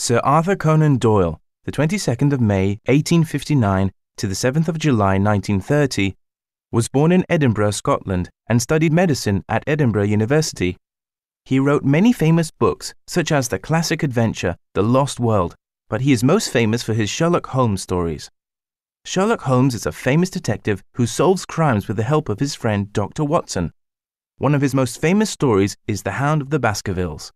Sir Arthur Conan Doyle, the 22nd of May 1859 to the 7th of July 1930, was born in Edinburgh, Scotland, and studied medicine at Edinburgh University. He wrote many famous books, such as The Classic Adventure, The Lost World, but he is most famous for his Sherlock Holmes stories. Sherlock Holmes is a famous detective who solves crimes with the help of his friend Dr. Watson. One of his most famous stories is The Hound of the Baskervilles.